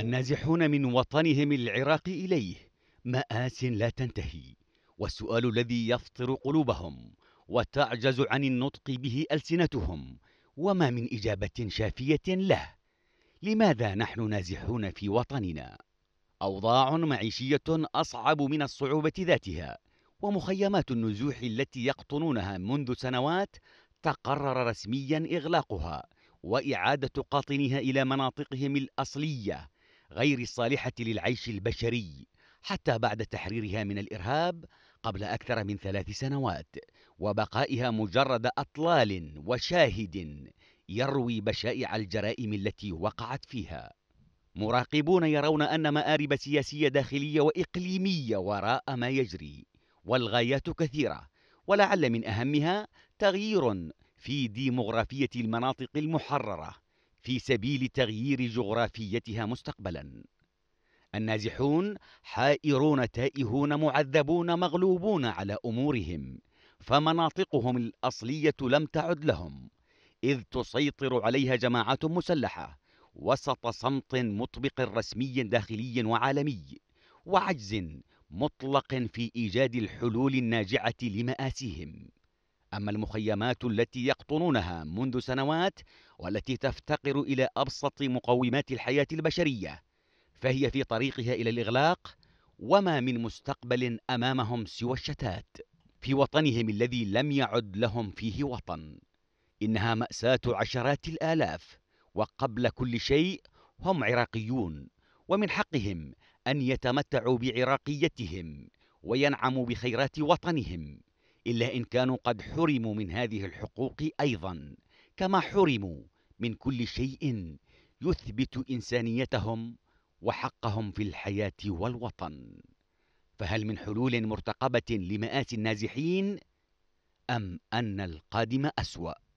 النازحون من وطنهم العراق إليه مآس لا تنتهي والسؤال الذي يفطر قلوبهم وتعجز عن النطق به ألسنتهم وما من إجابة شافية له لماذا نحن نازحون في وطننا؟ أوضاع معيشية أصعب من الصعوبة ذاتها ومخيمات النزوح التي يقطنونها منذ سنوات تقرر رسميا إغلاقها وإعادة قاطنها إلى مناطقهم الأصلية غير الصالحة للعيش البشري حتى بعد تحريرها من الإرهاب قبل أكثر من ثلاث سنوات وبقائها مجرد أطلال وشاهد يروي بشائع الجرائم التي وقعت فيها مراقبون يرون أن مآرب سياسية داخلية وإقليمية وراء ما يجري والغايات كثيرة ولعل من أهمها تغيير في ديموغرافية المناطق المحررة في سبيل تغيير جغرافيتها مستقبلا النازحون حائرون تائهون معذبون مغلوبون على امورهم فمناطقهم الاصليه لم تعد لهم اذ تسيطر عليها جماعات مسلحه وسط صمت مطبق رسمي داخلي وعالمي وعجز مطلق في ايجاد الحلول الناجعه لماسيهم أما المخيمات التي يقطنونها منذ سنوات والتي تفتقر إلى أبسط مقومات الحياة البشرية فهي في طريقها إلى الإغلاق وما من مستقبل أمامهم سوى الشتات في وطنهم الذي لم يعد لهم فيه وطن إنها مأساة عشرات الآلاف وقبل كل شيء هم عراقيون ومن حقهم أن يتمتعوا بعراقيتهم وينعموا بخيرات وطنهم الا ان كانوا قد حرموا من هذه الحقوق ايضا كما حرموا من كل شيء يثبت انسانيتهم وحقهم في الحياه والوطن فهل من حلول مرتقبه لمآت النازحين ام ان القادم اسوأ